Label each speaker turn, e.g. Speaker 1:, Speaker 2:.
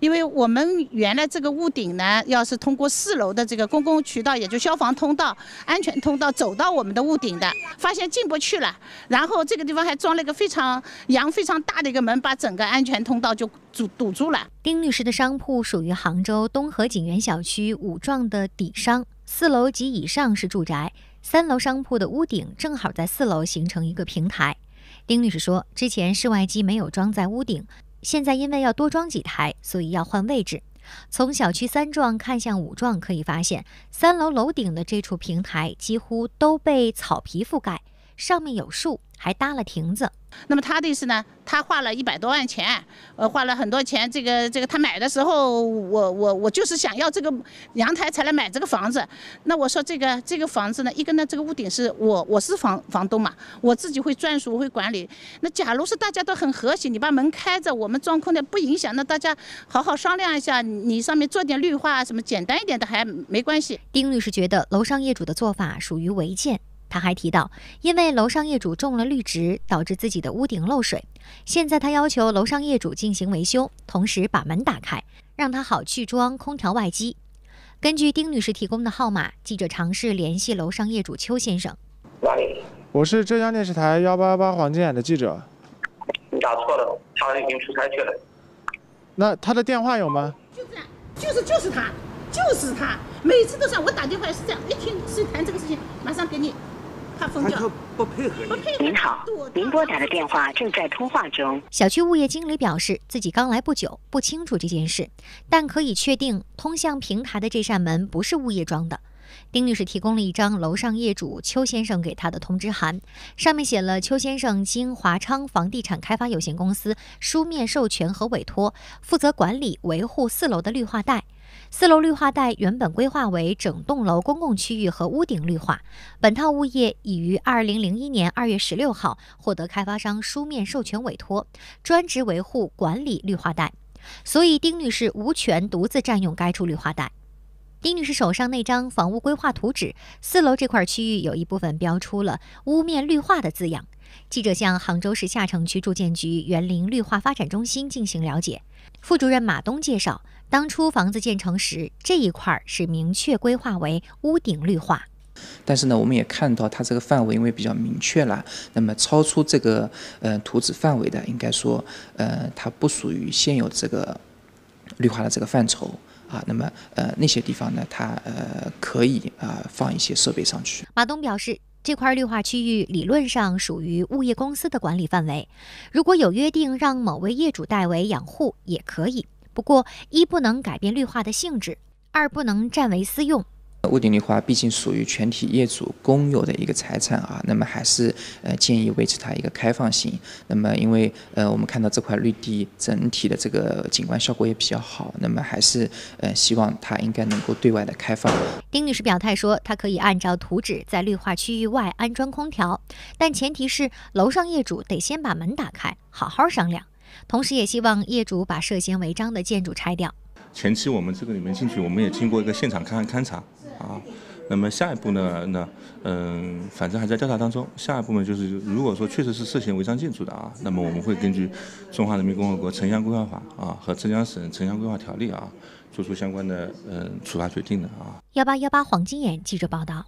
Speaker 1: 因为我们原来这个屋顶呢，要是通过四楼的这个公共渠道，也就消防通道、安全通道走到我们的屋顶的，发现进不去了。然后这个地方还装了一个非常、阳非常大的一个门，把整个安全通道就堵堵住了。丁律师的商铺属于杭州东河景园小区五幢的底
Speaker 2: 商，四楼及以上是住宅，三楼商铺的屋顶正好在四楼形成一个平台。丁律师说，之前室外机没有装在屋顶。现在因为要多装几台，所以要换位置。从小区三幢看向五幢，可以发现三楼楼顶的这处平台几乎都被草皮覆盖。上面有
Speaker 1: 树，还搭了亭子。那么他的意思呢？他花了一百多万钱，呃，花了很多钱。这个这个，他买的时候，我我我就是想要这个阳台才来买这个房子。那我说这个这个房子呢，一个呢，这个屋顶是我我是房房东嘛，我自己会专属会管理。那假如是大家都很和谐，你把门开着，我们装空调不影响，那大家好好商量一下，你上面做点绿化啊什么，简单一点的还没关系。丁律师觉得楼上业主的做法属于违建。他还提到，因为楼上业主
Speaker 2: 种了绿植，导致自己的屋顶漏水。现在他要求楼上业主进行维修，同时把门打开，让他好去装空调外机。根据丁女士提供的号码，记者尝试联系楼上业主邱先生。
Speaker 3: 里？我是浙江电视台幺八幺八黄金眼的记者。你打错了，他已经出差去了。那他的电话有吗？
Speaker 1: 就是就是他，就是他，每次都是我打电话是这样，一听是谈这个事情，马上给你。您好，
Speaker 2: 您拨打的电话正在通话中。小区物业经理表示，自己刚来不久，不清楚这件事，但可以确定通向平台的这扇门不是物业装的。丁女士提供了一张楼上业主邱先生给她的通知函，上面写了邱先生经华昌房地产开发有限公司书面授权和委托，负责管理维护四楼的绿化带。四楼绿化带原本规划为整栋楼公共区域和屋顶绿化。本套物业已于二零零一年二月十六号获得开发商书面授权委托，专职维护管理绿化带，所以丁女士无权独自占用该处绿化带。丁女士手上那张房屋规划图纸，四楼这块区域有一部分标出了“屋面绿化”的字样。记者向杭州市下城区住建局园林绿化发展中心进行了解，副主任马东介绍，当初房子建成时，这一块是明确规划为屋顶绿化。
Speaker 3: 但是呢，我们也看到它这个范围因为比较明确了，那么超出这个呃图纸范围的，应该说呃它不属于现有这个。绿化的这个范畴啊，那么呃那些地方呢，它呃可以啊放一些设备上去。
Speaker 2: 马东表示，这块绿化区域理论上属于物业公司的管理范围，如果有约定让某位业主代为养护也可以，不过一不能改变绿化的性质，二不能占为私用。
Speaker 3: 屋顶绿化毕竟属于全体业主共有的一个财产啊，那么还是呃建议维持它一个开放性。那么因为呃我们看到这块绿地整体的这个景观效果也比较好，那么还是呃希望它应该能够对外的开放。
Speaker 2: 丁女士表态说，她可以按照图纸在绿化区域外安装空调，但前提是楼上业主得先把门打开，好好商量。同时，也希望业主把涉嫌违章的建筑拆掉。
Speaker 3: 前期我们这个里面进去，我们也经过一个现场勘勘察啊。那么下一步呢？那嗯，反正还在调查当中。下一步呢，就是如果说确实是涉嫌违章建筑的啊，那么我们会根据《中华人民共和国城乡规划法》啊和《浙江省城乡规划条例》啊，做出相关的嗯处罚决定的啊。
Speaker 2: 幺八幺八，黄金眼记者报道。